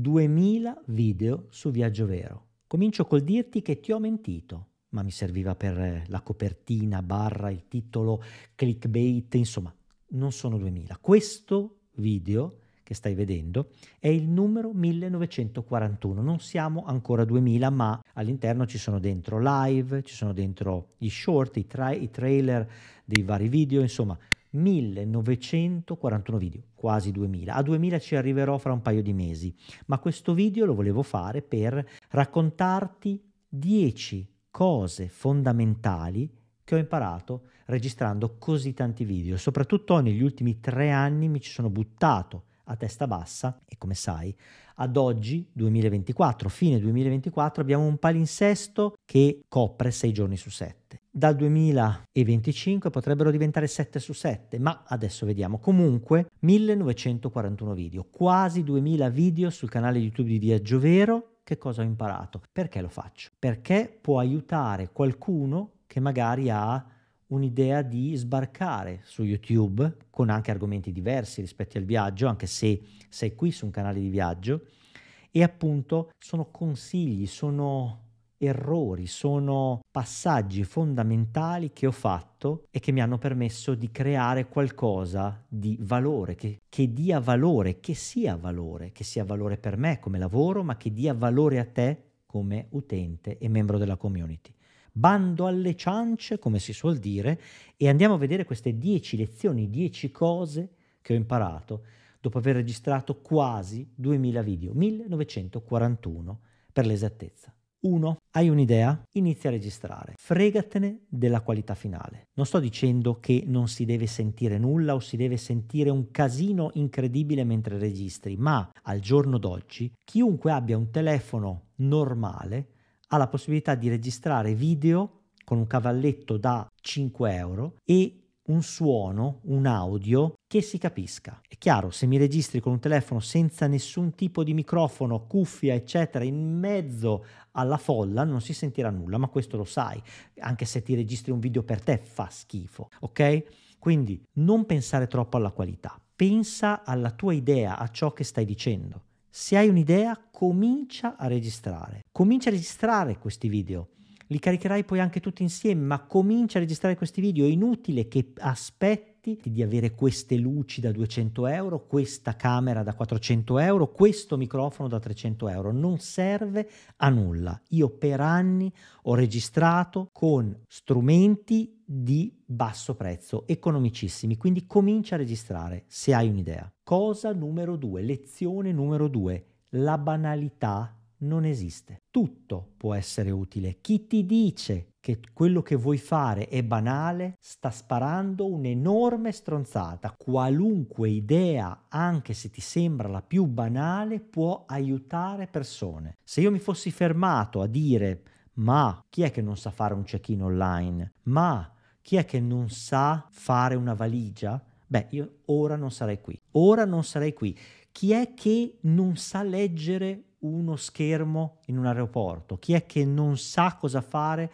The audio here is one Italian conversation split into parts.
2000 video su Viaggio Vero. Comincio col dirti che ti ho mentito, ma mi serviva per eh, la copertina, barra, il titolo, clickbait, insomma, non sono 2000. Questo video che stai vedendo è il numero 1941, non siamo ancora 2000, ma all'interno ci sono dentro live, ci sono dentro i short, i, tra- i trailer dei vari video, insomma, 1941 video, quasi 2000. A 2000 ci arriverò fra un paio di mesi, ma questo video lo volevo fare per raccontarti 10 cose fondamentali che ho imparato registrando così tanti video. Soprattutto negli ultimi tre anni mi ci sono buttato a testa bassa e come sai ad oggi 2024, fine 2024, abbiamo un palinsesto che copre 6 giorni su 7 dal 2025 potrebbero diventare 7 su 7, ma adesso vediamo. Comunque 1941 video, quasi 2000 video sul canale YouTube di Viaggio Vero. Che cosa ho imparato? Perché lo faccio? Perché può aiutare qualcuno che magari ha un'idea di sbarcare su YouTube con anche argomenti diversi rispetto al viaggio, anche se sei qui su un canale di viaggio. E appunto sono consigli, sono errori, sono passaggi fondamentali che ho fatto e che mi hanno permesso di creare qualcosa di valore, che, che, dia valore, che sia valore, che sia valore per me come lavoro, ma che dia valore a te come utente e membro della community. Bando alle ciance, come si suol dire, e andiamo a vedere queste 10 lezioni, 10 cose che ho imparato dopo aver registrato quasi 2000 video, 1941 per l'esattezza. 1. Hai un'idea? Inizia a registrare. Fregatene della qualità finale. Non sto dicendo che non si deve sentire nulla o si deve sentire un casino incredibile mentre registri, ma al giorno d'oggi chiunque abbia un telefono normale ha la possibilità di registrare video con un cavalletto da 5 euro e un suono, un audio che si capisca. È chiaro, se mi registri con un telefono senza nessun tipo di microfono, cuffia, eccetera, in mezzo alla folla non si sentirà nulla, ma questo lo sai, anche se ti registri un video per te fa schifo, ok? Quindi non pensare troppo alla qualità, pensa alla tua idea, a ciò che stai dicendo. Se hai un'idea, comincia a registrare. Comincia a registrare questi video li caricherai poi anche tutti insieme, ma comincia a registrare questi video. È inutile che aspetti di avere queste luci da 200 euro, questa camera da 400 euro, questo microfono da 300 euro. Non serve a nulla. Io per anni ho registrato con strumenti di basso prezzo, economicissimi, quindi comincia a registrare se hai un'idea. Cosa numero due, lezione numero due, la banalità non esiste. Tutto può essere utile. Chi ti dice che quello che vuoi fare è banale sta sparando un'enorme stronzata. Qualunque idea, anche se ti sembra la più banale, può aiutare persone. Se io mi fossi fermato a dire ma chi è che non sa fare un check-in online? Ma chi è che non sa fare una valigia? Beh, io ora non sarei qui. Ora non sarei qui. Chi è che non sa leggere uno schermo in un aeroporto? Chi è che non sa cosa fare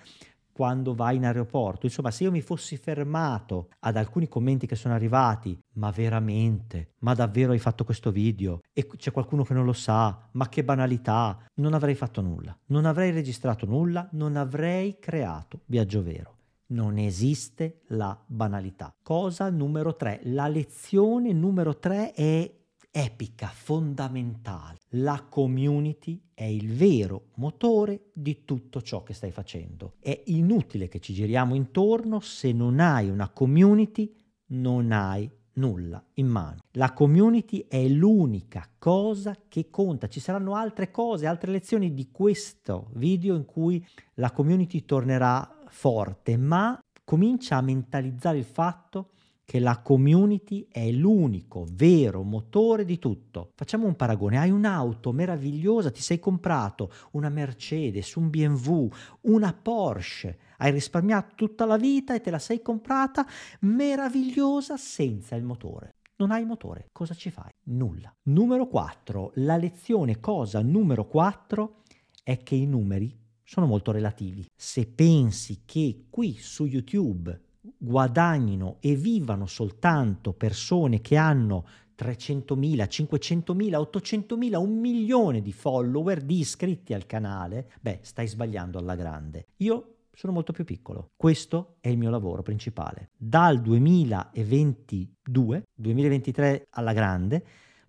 quando va in aeroporto? Insomma, se io mi fossi fermato ad alcuni commenti che sono arrivati, ma veramente, ma davvero hai fatto questo video e c'è qualcuno che non lo sa, ma che banalità, non avrei fatto nulla, non avrei registrato nulla, non avrei creato viaggio vero. Non esiste la banalità. Cosa numero tre. La lezione numero tre è epica, fondamentale. La community è il vero motore di tutto ciò che stai facendo. È inutile che ci giriamo intorno se non hai una community, non hai nulla in mano. La community è l'unica cosa che conta. Ci saranno altre cose, altre lezioni di questo video in cui la community tornerà forte, ma comincia a mentalizzare il fatto che che la community è l'unico vero motore di tutto. Facciamo un paragone, hai un'auto meravigliosa, ti sei comprato una Mercedes, un BMW, una Porsche, hai risparmiato tutta la vita e te la sei comprata meravigliosa senza il motore. Non hai motore, cosa ci fai? Nulla. Numero 4, la lezione cosa numero 4 è che i numeri sono molto relativi. Se pensi che qui su YouTube guadagnino e vivano soltanto persone che hanno 300.000, 500.000, 800.000, un milione di follower, di iscritti al canale, beh, stai sbagliando alla grande. Io sono molto più piccolo. Questo è il mio lavoro principale. Dal 2022, 2023 alla grande,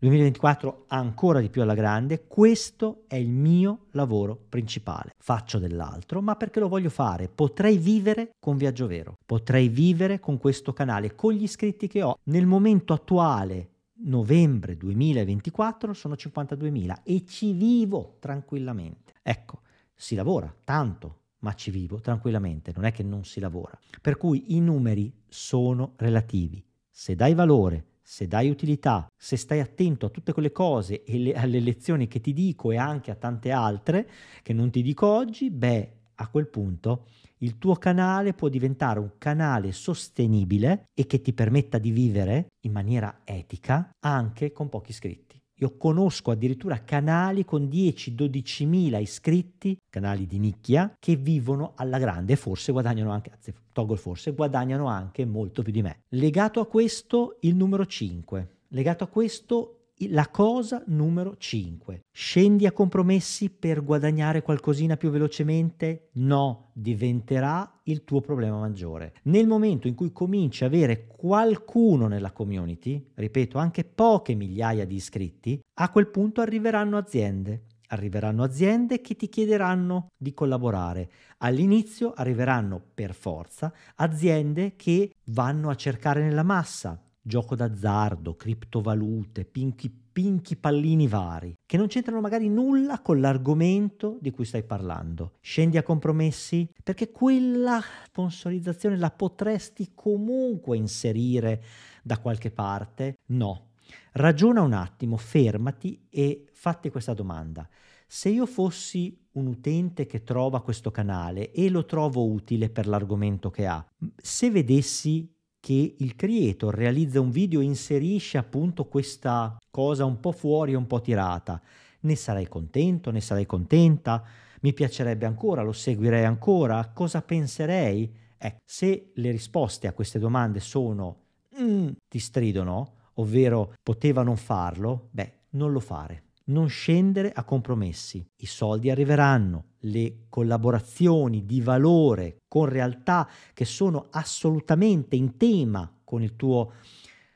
2024 ancora di più alla grande, questo è il mio lavoro principale. Faccio dell'altro, ma perché lo voglio fare? Potrei vivere con Viaggio Vero, potrei vivere con questo canale, con gli iscritti che ho. Nel momento attuale, novembre 2024, sono 52.000 e ci vivo tranquillamente. Ecco, si lavora tanto, ma ci vivo tranquillamente, non è che non si lavora. Per cui i numeri sono relativi. Se dai valore se dai utilità, se stai attento a tutte quelle cose e le, alle lezioni che ti dico e anche a tante altre che non ti dico oggi, beh, a quel punto il tuo canale può diventare un canale sostenibile e che ti permetta di vivere in maniera etica anche con pochi iscritti. Io conosco addirittura canali con 10-12 mila iscritti, canali di nicchia, che vivono alla grande e forse guadagnano anche, anzi toggle forse, guadagnano anche molto più di me. Legato a questo il numero 5, legato a questo la cosa numero 5. Scendi a compromessi per guadagnare qualcosina più velocemente? No, diventerà il tuo problema maggiore. Nel momento in cui cominci a avere qualcuno nella community, ripeto anche poche migliaia di iscritti, a quel punto arriveranno aziende. Arriveranno aziende che ti chiederanno di collaborare. All'inizio arriveranno per forza aziende che vanno a cercare nella massa gioco d'azzardo, criptovalute, pinchi, pinchi pallini vari, che non c'entrano magari nulla con l'argomento di cui stai parlando. Scendi a compromessi perché quella sponsorizzazione la potresti comunque inserire da qualche parte? No. Ragiona un attimo, fermati e fatti questa domanda. Se io fossi un utente che trova questo canale e lo trovo utile per l'argomento che ha, se vedessi che il creator realizza un video e inserisce appunto questa cosa un po' fuori un po' tirata. Ne sarei contento, ne sarei contenta? Mi piacerebbe ancora, lo seguirei ancora? Cosa penserei? Eh, se le risposte a queste domande sono mm, ti stridono, ovvero poteva non farlo, beh, non lo fare non scendere a compromessi. I soldi arriveranno, le collaborazioni di valore con realtà che sono assolutamente in tema con il tuo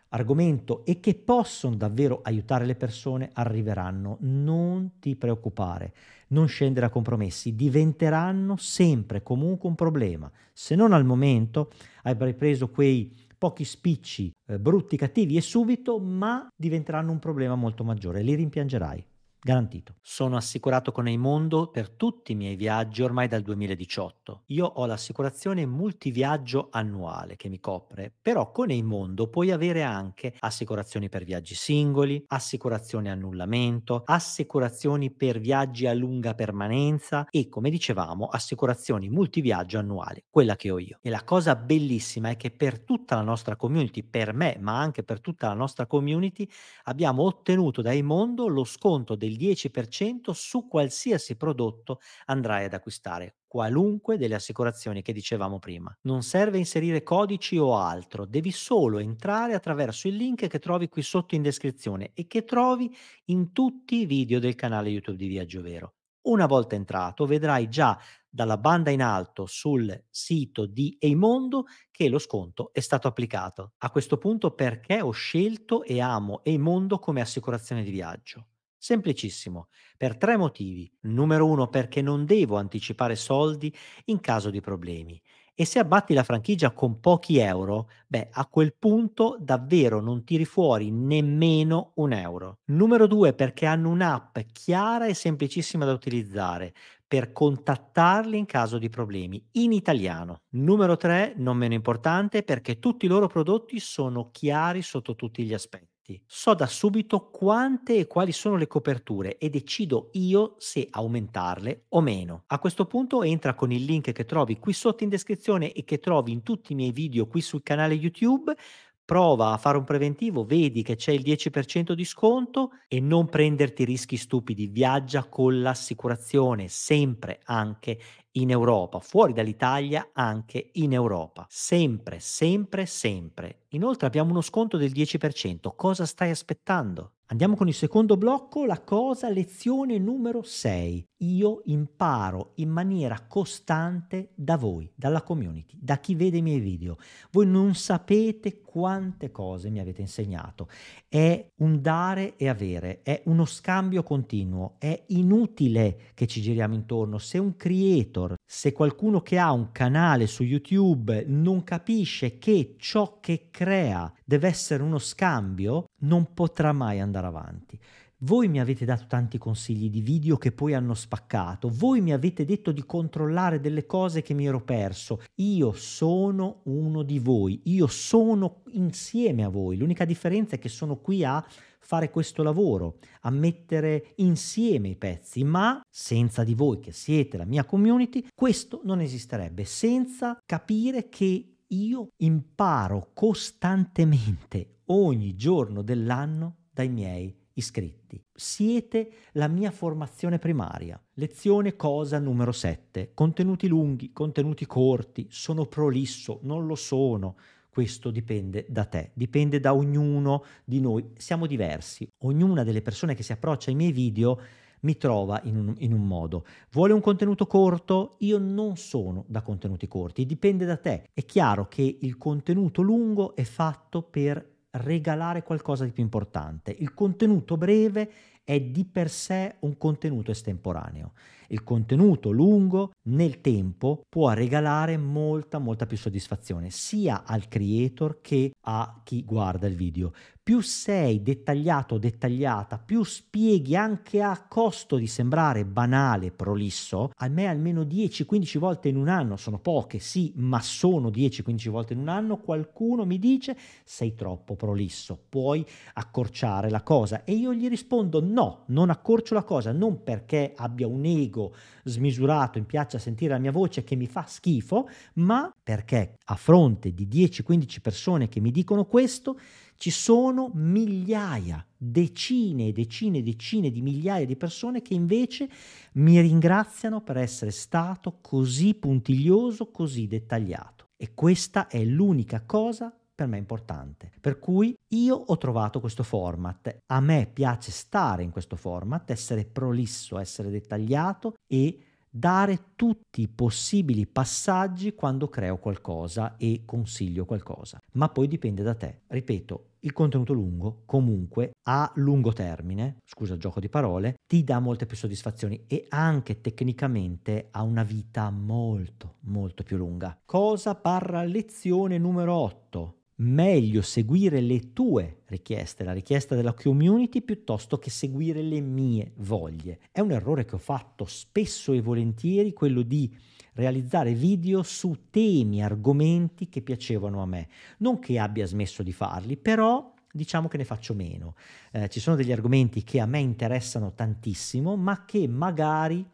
argomento e che possono davvero aiutare le persone arriveranno. Non ti preoccupare, non scendere a compromessi, diventeranno sempre comunque un problema. Se non al momento hai preso quei pochi spicci, eh, brutti, cattivi e subito, ma diventeranno un problema molto maggiore, li rimpiangerai garantito. Sono assicurato con Eimondo per tutti i miei viaggi ormai dal 2018. Io ho l'assicurazione multiviaggio annuale che mi copre, però con Eimondo puoi avere anche assicurazioni per viaggi singoli, assicurazione annullamento, assicurazioni per viaggi a lunga permanenza e come dicevamo assicurazioni multiviaggio annuale, quella che ho io. E la cosa bellissima è che per tutta la nostra community, per me ma anche per tutta la nostra community, abbiamo ottenuto da Eimondo lo sconto del 10% su qualsiasi prodotto andrai ad acquistare, qualunque delle assicurazioni che dicevamo prima. Non serve inserire codici o altro, devi solo entrare attraverso il link che trovi qui sotto in descrizione e che trovi in tutti i video del canale YouTube di Viaggio Vero. Una volta entrato vedrai già dalla banda in alto sul sito di Eimondo che lo sconto è stato applicato. A questo punto perché ho scelto e amo Eimondo come assicurazione di viaggio? Semplicissimo, per tre motivi. Numero uno, perché non devo anticipare soldi in caso di problemi. E se abbatti la franchigia con pochi euro, beh, a quel punto davvero non tiri fuori nemmeno un euro. Numero due, perché hanno un'app chiara e semplicissima da utilizzare per contattarli in caso di problemi in italiano. Numero tre, non meno importante, perché tutti i loro prodotti sono chiari sotto tutti gli aspetti clienti. So da subito quante e quali sono le coperture e decido io se aumentarle o meno. A questo punto entra con il link che trovi qui sotto in descrizione e che trovi in tutti i miei video qui sul canale YouTube prova a fare un preventivo, vedi che c'è il 10% di sconto e non prenderti rischi stupidi, viaggia con l'assicurazione sempre anche in Europa, fuori dall'Italia anche in Europa. Sempre, sempre, sempre. Inoltre abbiamo uno sconto del 10%. Cosa stai aspettando? Andiamo con il secondo blocco, la cosa, lezione numero 6. Io imparo in maniera costante da voi, dalla community, da chi vede i miei video. Voi non sapete quante cose mi avete insegnato. È un dare e avere, è uno scambio continuo, è inutile che ci giriamo intorno. Se un creator, se qualcuno che ha un canale su YouTube non capisce che ciò che crea deve essere uno scambio, non potrà mai andare avanti. Voi mi avete dato tanti consigli di video che poi hanno spaccato, voi mi avete detto di controllare delle cose che mi ero perso. Io sono uno di voi, io sono insieme a voi. L'unica differenza è che sono qui a fare questo lavoro, a mettere insieme i pezzi, ma senza di voi che siete la mia community, questo non esisterebbe, senza capire che io imparo costantemente ogni giorno dell'anno dai miei iscritti. Siete la mia formazione primaria. Lezione cosa numero 7. Contenuti lunghi, contenuti corti, sono prolisso, non lo sono. Questo dipende da te, dipende da ognuno di noi, siamo diversi. Ognuna delle persone che si approccia ai miei video mi trova in un, in un, modo. Vuole un contenuto corto? Io non sono da contenuti corti, dipende da te. È chiaro che il contenuto lungo è fatto per regalare qualcosa di più importante. Il contenuto breve è di per sé un contenuto estemporaneo il contenuto lungo nel tempo può regalare molta molta più soddisfazione sia al creator che a chi guarda il video. Più sei dettagliato o dettagliata, più spieghi anche a costo di sembrare banale, prolisso, a me almeno 10-15 volte in un anno, sono poche, sì, ma sono 10-15 volte in un anno, qualcuno mi dice sei troppo prolisso, puoi accorciare la cosa e io gli rispondo no, non accorcio la cosa, non perché abbia un ego pubblico smisurato in piazza a sentire la mia voce che mi fa schifo, ma perché a fronte di 10-15 persone che mi dicono questo, ci sono migliaia, decine e decine e decine di migliaia di persone che invece mi ringraziano per essere stato così puntiglioso, così dettagliato. E questa è l'unica cosa per me è importante. Per cui io ho trovato questo format, a me piace stare in questo format, essere prolisso, essere dettagliato e dare tutti i possibili passaggi quando creo qualcosa e consiglio qualcosa. Ma poi dipende da te. Ripeto, il contenuto lungo comunque a lungo termine, scusa il gioco di parole, ti dà molte più soddisfazioni e anche tecnicamente ha una vita molto molto più lunga. Cosa parla lezione numero 8? meglio seguire le tue richieste, la richiesta della community, piuttosto che seguire le mie voglie. È un errore che ho fatto spesso e volentieri, quello di realizzare video su temi, argomenti che piacevano a me. Non che abbia smesso di farli, però diciamo che ne faccio meno. Eh, ci sono degli argomenti che a me interessano tantissimo, ma che magari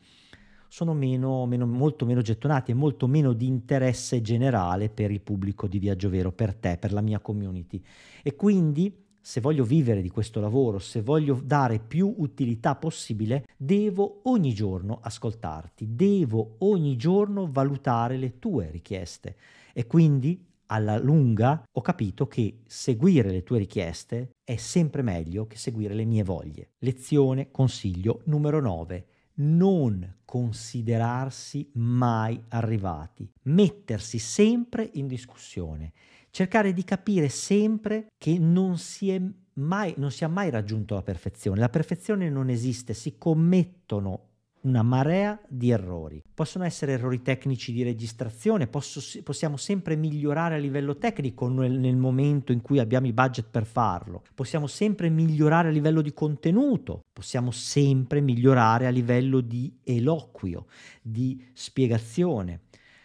sono meno, meno, molto meno gettonati e molto meno di interesse generale per il pubblico di Viaggio Vero, per te, per la mia community. E quindi se voglio vivere di questo lavoro, se voglio dare più utilità possibile, devo ogni giorno ascoltarti, devo ogni giorno valutare le tue richieste e quindi alla lunga ho capito che seguire le tue richieste è sempre meglio che seguire le mie voglie. Lezione consiglio numero 9 non considerarsi mai arrivati, mettersi sempre in discussione, cercare di capire sempre che non si è mai, non si è mai raggiunto la perfezione, la perfezione non esiste, si commettono una marea di errori. Possono essere errori tecnici di registrazione, posso, possiamo sempre migliorare a livello tecnico nel, nel, momento in cui abbiamo i budget per farlo, possiamo sempre migliorare a livello di contenuto, possiamo sempre migliorare a livello di eloquio, di spiegazione.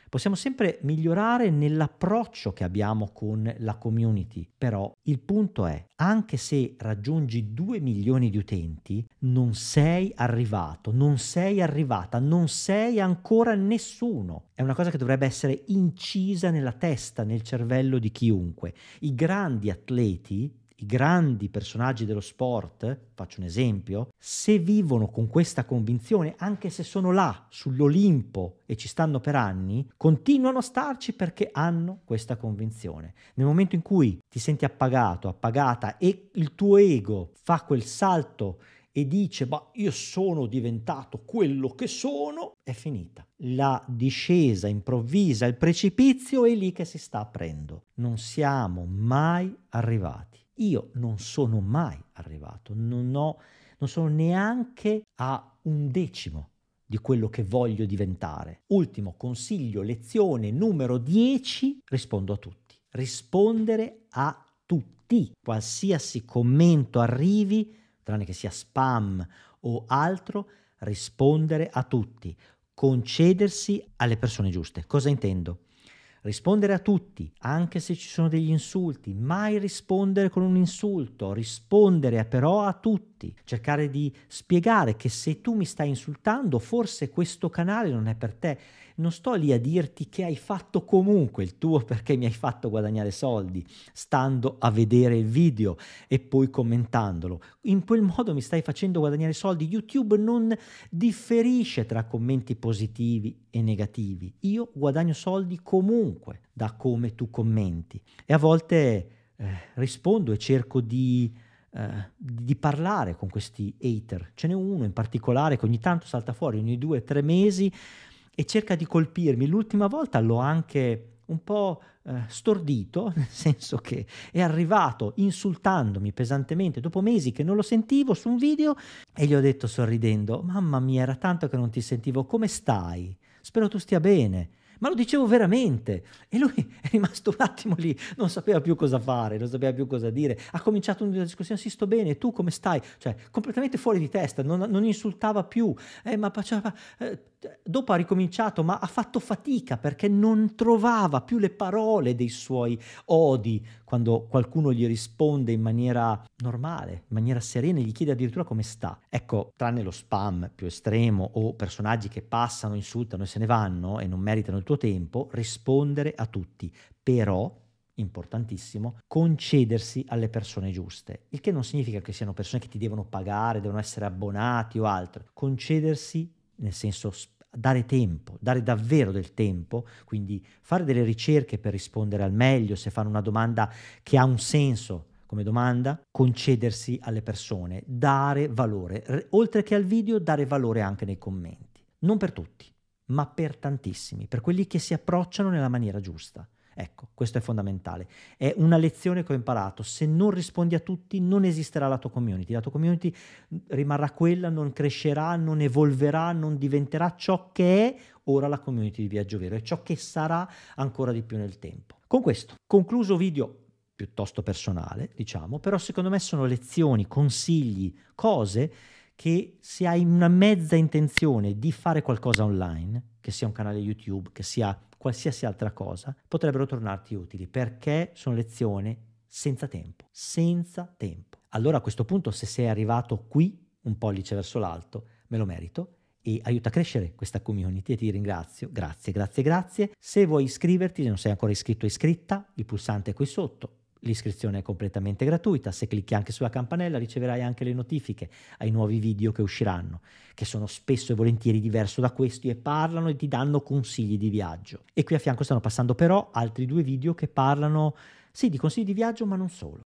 Possiamo sempre migliorare nell'approccio che abbiamo con la community, però il punto è, anche se raggiungi 2 milioni di utenti, non sei arrivato, non sei arrivata, non sei ancora nessuno. È una cosa che dovrebbe essere incisa nella testa, nel cervello di chiunque. I grandi atleti i grandi personaggi dello sport, faccio un esempio, se vivono con questa convinzione, anche se sono là, sull'Olimpo e ci stanno per anni, continuano a starci perché hanno questa convinzione. Nel momento in cui ti senti appagato, appagata e il tuo ego fa quel salto e dice ma io sono diventato quello che sono, è finita. La discesa improvvisa, il precipizio è lì che si sta aprendo. Non siamo mai arrivati. Io non sono mai arrivato, non, ho, non sono neanche a un decimo di quello che voglio diventare. Ultimo consiglio, lezione numero 10, rispondo a tutti. Rispondere a tutti. Qualsiasi commento arrivi, tranne che sia spam o altro, rispondere a tutti. Concedersi alle persone giuste. Cosa intendo? rispondere a tutti, anche se ci sono degli insulti, mai rispondere con un insulto, rispondere però a tutti, cercare di spiegare che se tu mi stai insultando forse questo canale non è per te non sto lì a dirti che hai fatto comunque il tuo perché mi hai fatto guadagnare soldi, stando a vedere il video e poi commentandolo. In quel modo mi stai facendo guadagnare soldi. YouTube non differisce tra commenti positivi e negativi. Io guadagno soldi comunque da come tu commenti. E a volte eh, rispondo e cerco di... Eh, di parlare con questi hater. Ce n'è uno in particolare che ogni tanto salta fuori, ogni due o tre mesi e cerca di colpirmi. L'ultima volta l'ho anche un po' eh, stordito, nel senso che è arrivato insultandomi pesantemente dopo mesi che non lo sentivo su un video e gli ho detto sorridendo, mamma mia, era tanto che non ti sentivo, come stai? Spero tu stia bene. Ma lo dicevo veramente. E lui è rimasto un attimo lì, non sapeva più cosa fare, non sapeva più cosa dire. Ha cominciato una discussione, sì sto bene, tu come stai? Cioè, completamente fuori di testa, non, non insultava più. Eh, ma, faceva... eh, cioè, dopo ha ricominciato, ma ha fatto fatica perché non trovava più le parole dei suoi odi quando qualcuno gli risponde in maniera normale, in maniera serena, e gli chiede addirittura come sta. Ecco, tranne lo spam più estremo o personaggi che passano, insultano e se ne vanno e non meritano il tuo tempo, rispondere a tutti, però importantissimo, concedersi alle persone giuste, il che non significa che siano persone che ti devono pagare, devono essere abbonati o altro, concedersi nel senso dare tempo, dare davvero del tempo, quindi fare delle ricerche per rispondere al meglio, se fanno una domanda che ha un senso come domanda, concedersi alle persone, dare valore, oltre che al video dare valore anche nei commenti. Non per tutti, ma per tantissimi, per quelli che si approcciano nella maniera giusta. Ecco, questo è fondamentale. È una lezione che ho imparato. Se non rispondi a tutti, non esisterà la tua community. La tua community rimarrà quella, non crescerà, non evolverà, non diventerà ciò che è ora la community di Viaggio Vero e ciò che sarà ancora di più nel tempo. Con questo, concluso video piuttosto personale, diciamo, però secondo me sono lezioni, consigli, cose che se hai una mezza intenzione di fare qualcosa online, che sia un canale YouTube, che sia qualsiasi altra cosa, potrebbero tornarti utili perché sono lezioni senza tempo, senza tempo. Allora a questo punto se sei arrivato qui un pollice verso l'alto, me lo merito e aiuta a crescere questa community e ti ringrazio. Grazie, grazie, grazie. Se vuoi iscriverti, se non sei ancora iscritto o iscritta, il pulsante è qui sotto L'iscrizione è completamente gratuita, se clicchi anche sulla campanella riceverai anche le notifiche ai nuovi video che usciranno, che sono spesso e volentieri diverso da questi e parlano e ti danno consigli di viaggio. E qui a fianco stanno passando però altri due video che parlano, sì, di consigli di viaggio, ma non solo.